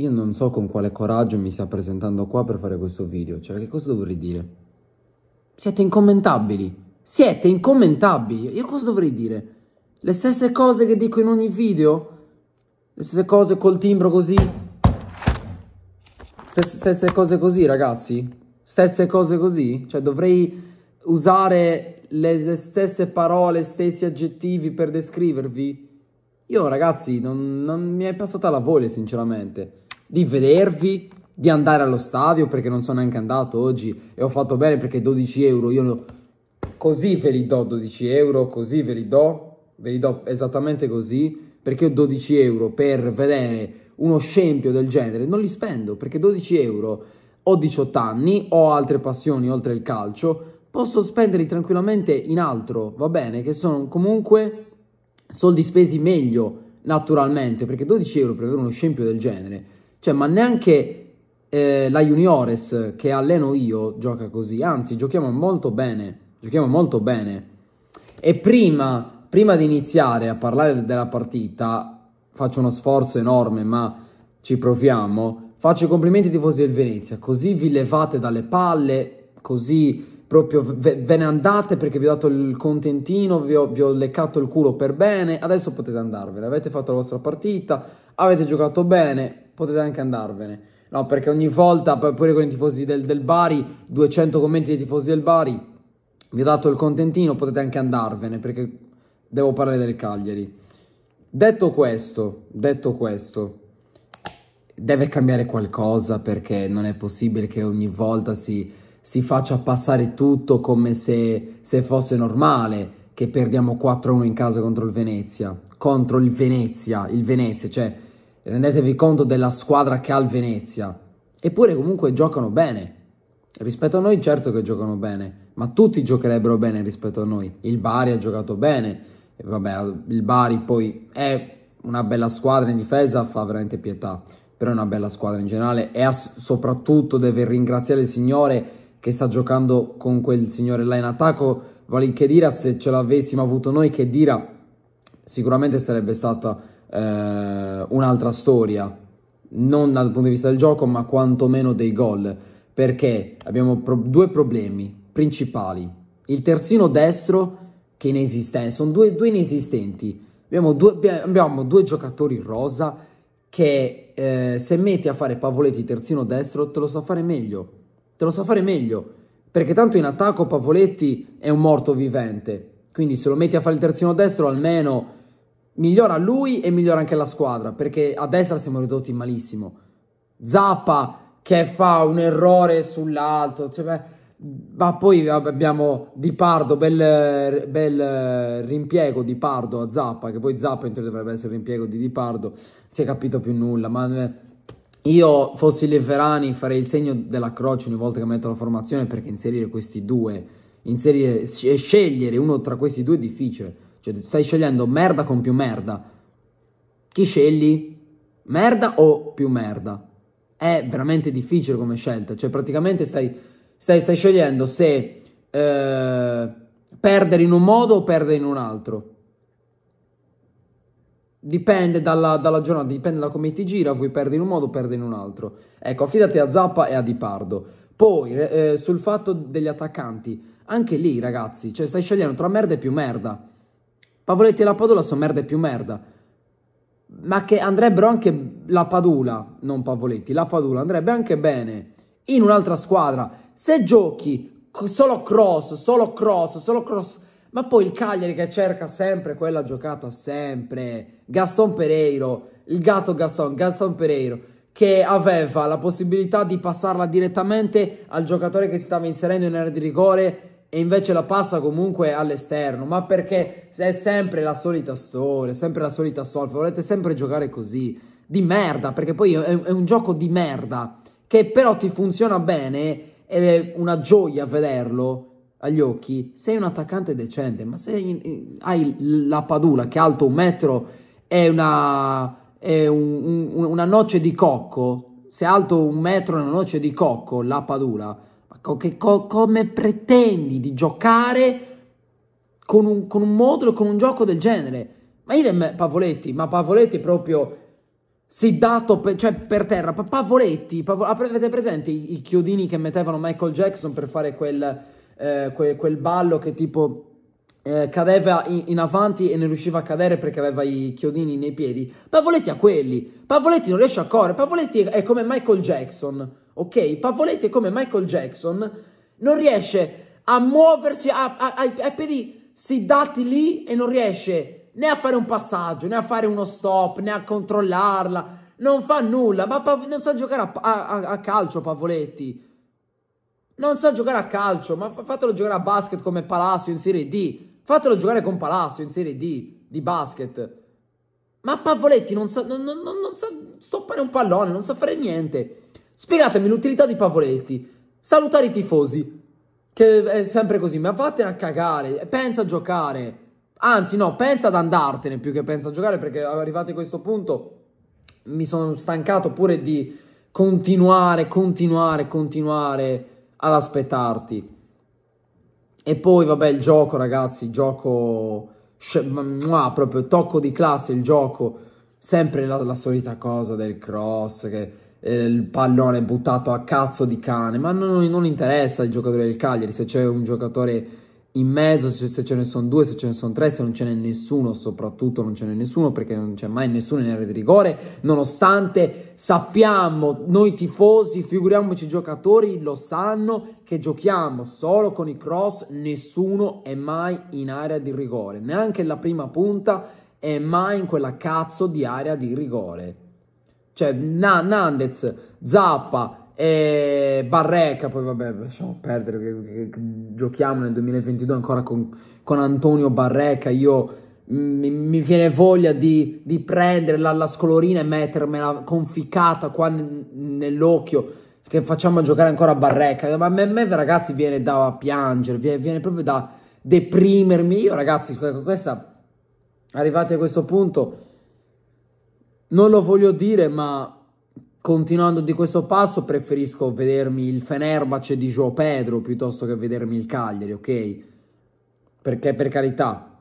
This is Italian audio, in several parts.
Io non so con quale coraggio mi stia presentando qua per fare questo video, cioè che cosa dovrei dire? Siete incommentabili! Siete incommentabili! Io cosa dovrei dire? Le stesse cose che dico in ogni video? Le stesse cose col timbro così? Stesse, stesse cose così, ragazzi? Stesse cose così? Cioè dovrei usare le, le stesse parole, stessi aggettivi per descrivervi? Io ragazzi non, non mi è passata la voglia sinceramente di vedervi, di andare allo stadio perché non sono neanche andato oggi e ho fatto bene perché 12 euro io no, così ve li do 12 euro, così ve li do, ve li do esattamente così perché io 12 euro per vedere uno scempio del genere non li spendo perché 12 euro ho 18 anni, ho altre passioni oltre il calcio, posso spenderli tranquillamente in altro, va bene, che sono comunque soldi spesi meglio naturalmente perché 12 euro per avere uno scempio del genere cioè, ma neanche eh, la Juniores che alleno io gioca così, anzi giochiamo molto bene, giochiamo molto bene. E prima, prima di iniziare a parlare della partita, faccio uno sforzo enorme, ma ci proviamo, faccio i complimenti ai tifosi del Venezia, così vi levate dalle palle, così proprio ve, ve, ne andate perché vi ho dato il contentino, vi ho, vi ho, leccato il culo per bene, adesso potete andarvene, avete fatto la vostra partita, avete giocato bene, potete anche andarvene. No, perché ogni volta, pure con i tifosi del, del Bari, 200 commenti dei tifosi del Bari, vi ho dato il contentino, potete anche andarvene, perché devo parlare del Cagliari. Detto questo, detto questo, deve cambiare qualcosa perché non è possibile che ogni volta si si faccia passare tutto come se, se fosse normale che perdiamo 4-1 in casa contro il Venezia, contro il Venezia, il Venezia, cioè rendetevi conto della squadra che ha il Venezia, eppure comunque giocano bene, rispetto a noi certo che giocano bene, ma tutti giocherebbero bene rispetto a noi, il Bari ha giocato bene, e vabbè il Bari poi è una bella squadra in difesa, fa veramente pietà, però è una bella squadra in generale e soprattutto deve ringraziare il Signore che sta giocando con quel signore là in attacco, vale il Kedira, se ce l'avessimo avuto noi Kedira sicuramente sarebbe stata eh, un'altra storia, non dal punto di vista del gioco ma quantomeno dei gol, perché abbiamo pro due problemi principali, il terzino destro che è inesistente, sono due, due inesistenti, abbiamo due, abbiamo due giocatori rosa che eh, se metti a fare Pavoletti terzino destro te lo sa fare meglio te lo sa fare meglio, perché tanto in attacco Pavoletti è un morto vivente, quindi se lo metti a fare il terzino destro almeno migliora lui e migliora anche la squadra, perché a destra siamo ridotti malissimo. Zappa che fa un errore sull'alto, cioè, beh, ma poi abbiamo Di Pardo, bel, bel, rimpiego di Pardo a Zappa, che poi Zappa in teoria dovrebbe essere il rimpiego di Di Pardo, si è capito più nulla, ma eh, io fossi Leverani farei il segno della croce ogni volta che metto la formazione perché inserire questi due, inserire, e scegliere uno tra questi due è difficile. Cioè stai scegliendo merda con più merda. Chi scegli? Merda o più merda? È veramente difficile come scelta. Cioè praticamente stai, stai, stai scegliendo se eh, perdere in un modo o perdere in un altro. Dipende dalla, dalla, giornata, dipende da come ti gira, vuoi perdere in un modo o perdere in un altro. Ecco, affidati a Zappa e a Dipardo. Poi, eh, sul fatto degli attaccanti, anche lì, ragazzi, cioè stai scegliendo tra merda e più merda. Pavoletti e la Padula sono merda e più merda. Ma che andrebbero anche la Padula, non Pavoletti, la Padula andrebbe anche bene in un'altra squadra. Se giochi solo cross, solo cross, solo cross ma poi il Cagliari che cerca sempre quella giocata, sempre. Gaston Pereiro, il gatto Gaston, Gaston Pereiro, che aveva la possibilità di passarla direttamente al giocatore che si stava inserendo in area di rigore e invece la passa comunque all'esterno, ma perché è sempre la solita storia, sempre la solita solfa, volete sempre giocare così, di merda, perché poi è, un gioco di merda, che però ti funziona bene ed è una gioia vederlo, agli occhi, sei un attaccante decente, ma se hai la Padula che è alto un metro è una, è un, un, una noce di cocco, se è alto un metro è una noce di cocco, la Padula, co, che, co, come pretendi di giocare con un, con un modulo, con un gioco del genere? Ma idem Pavoletti, ma Pavoletti proprio siddato per, cioè per terra, Pavoletti, Pavoletti, avete presente i, i chiodini che mettevano Michael Jackson per fare quel eh, que- quel ballo che tipo eh, cadeva in, in, avanti e non riusciva a cadere perché aveva i chiodini nei piedi. Pavoletti ha quelli. Pavoletti non riesce a correre. Pavoletti è come Michael Jackson, ok? Pavoletti è come Michael Jackson, non riesce a muoversi, a, ha, ha, ha i piedi sidati lì e non riesce né a fare un passaggio, né a fare uno stop, né a controllarla. Non fa nulla, ma Pav- non sa giocare a, a, a calcio Pavoletti non sa giocare a calcio, ma fatelo giocare a basket come Palacio in Serie D. Fatelo giocare con Palacio in Serie D di basket. Ma Pavoletti non sa, non, non, non sa, stoppare un pallone, non sa fare niente. Spiegatemi l'utilità di Pavoletti. Salutare i tifosi, che è sempre così, ma vattene a cagare, pensa a giocare. Anzi, no, pensa ad andartene più che pensa a giocare, perché arrivati a questo punto mi sono stancato pure di continuare, continuare, continuare ad aspettarti. E poi, vabbè, il gioco, ragazzi, il gioco... Mua, proprio tocco di classe il gioco. Sempre la, la solita cosa del cross, che eh, il pallone buttato a cazzo di cane. Ma non, non interessa il giocatore del Cagliari, se c'è un giocatore in mezzo, se, ce ne sono due, se ce ne sono tre, se non ce n'è nessuno, soprattutto non ce n'è nessuno perché non c'è mai nessuno in area di rigore, nonostante sappiamo, noi tifosi, figuriamoci i giocatori, lo sanno che giochiamo solo con i cross, nessuno è mai in area di rigore, neanche la prima punta è mai in quella cazzo di area di rigore. Cioè, Nandez, Zappa, e Barreca, poi vabbè, lasciamo perdere, che, che, che giochiamo nel 2022 ancora con, con Antonio Barreca. Io mm, mi, mi viene voglia di, di prendere la, la, scolorina e mettermela conficcata qua n- nell'occhio, che facciamo a giocare ancora Barreca. Ma a me, a me ragazzi, viene da piangere, viene, viene, proprio da deprimermi. Io, ragazzi, questa, arrivati a questo punto, non lo voglio dire, ma Continuando di questo passo, preferisco vedermi il Fenerbahce di Joao Pedro piuttosto che vedermi il Cagliari, ok? Perché per carità,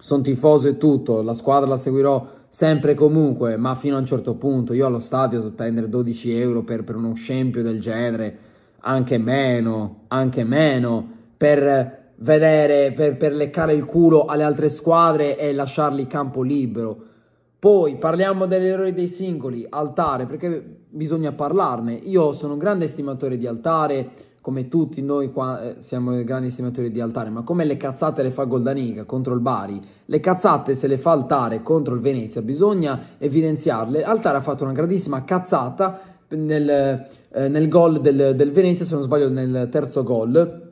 sono tifoso e tutto, la squadra la seguirò sempre e comunque, ma fino a un certo punto io allo stadio spendere 12 euro per, per uno scempio del genere, anche meno, anche meno, per vedere, per, per leccare il culo alle altre squadre e lasciarli campo libero poi parliamo degli errori dei singoli, altare, perché bisogna parlarne. Io sono un grande stimatore di altare, come tutti noi qua eh, siamo grandi stimatori di altare, ma come le cazzate le fa Goldaniga contro il Bari, le cazzate se le fa altare contro il Venezia, bisogna evidenziarle. Altare ha fatto una grandissima cazzata nel, eh, nel gol del, del Venezia, se non sbaglio nel terzo gol.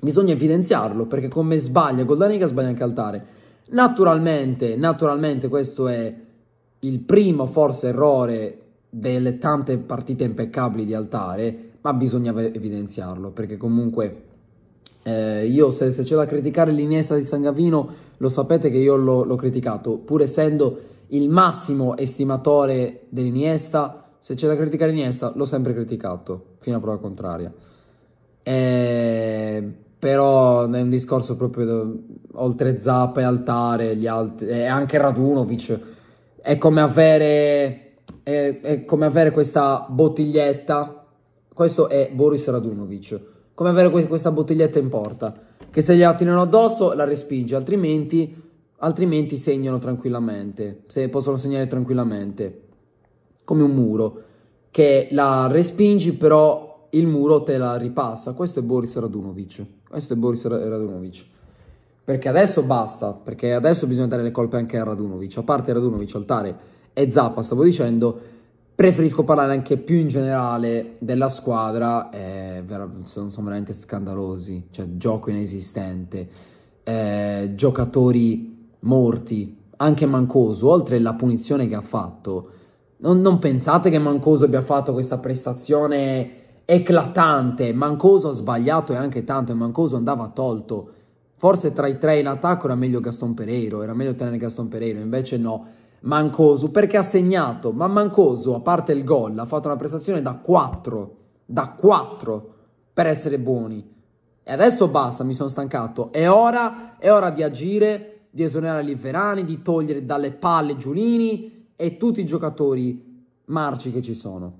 Bisogna evidenziarlo, perché come sbaglia Goldaniga sbaglia anche Altare. Naturalmente, naturalmente questo è il primo forse errore delle tante partite impeccabili di Altare, ma bisogna evidenziarlo, perché comunque eh, io se, se, c'è da criticare l'Iniesta di San Gavino, lo sapete che io l'ho, l'ho criticato, pur essendo il massimo estimatore dell'Iniesta, se c'è da criticare l'iniesta l'ho sempre criticato, fino a prova contraria. Eh, però è un discorso proprio oltre Zappa e Altare e anche Radunovic è come avere, è, è come avere questa bottiglietta, questo è Boris Radunovic, come avere que- questa bottiglietta in porta, che se gliela tirano addosso la respinge, altrimenti, altrimenti segnano tranquillamente, se possono segnare tranquillamente, come un muro, che la respingi però il muro te la ripassa, questo è Boris Radunovic, questo è Boris Radunovic perché adesso basta, perché adesso bisogna dare le colpe anche a Radunovic, a parte Radunovic, Altare e Zappa, stavo dicendo, preferisco parlare anche più in generale della squadra, eh, sono, sono veramente scandalosi, cioè gioco inesistente, eh, giocatori morti, anche Mancoso, oltre alla punizione che ha fatto, non, non pensate che Mancoso abbia fatto questa prestazione eclatante, Mancoso ha sbagliato e anche tanto, e Mancoso andava tolto, Forse tra i tre in attacco era meglio Gaston Pereiro, era meglio tenere Gaston Pereiro, invece no. Mancoso, perché ha segnato, ma Mancoso, a parte il gol, ha fatto una prestazione da 4, da 4, per essere buoni. E adesso basta, mi sono stancato. È ora, è ora di agire, di esonerare Liverani, di togliere dalle palle Giulini e tutti i giocatori marci che ci sono.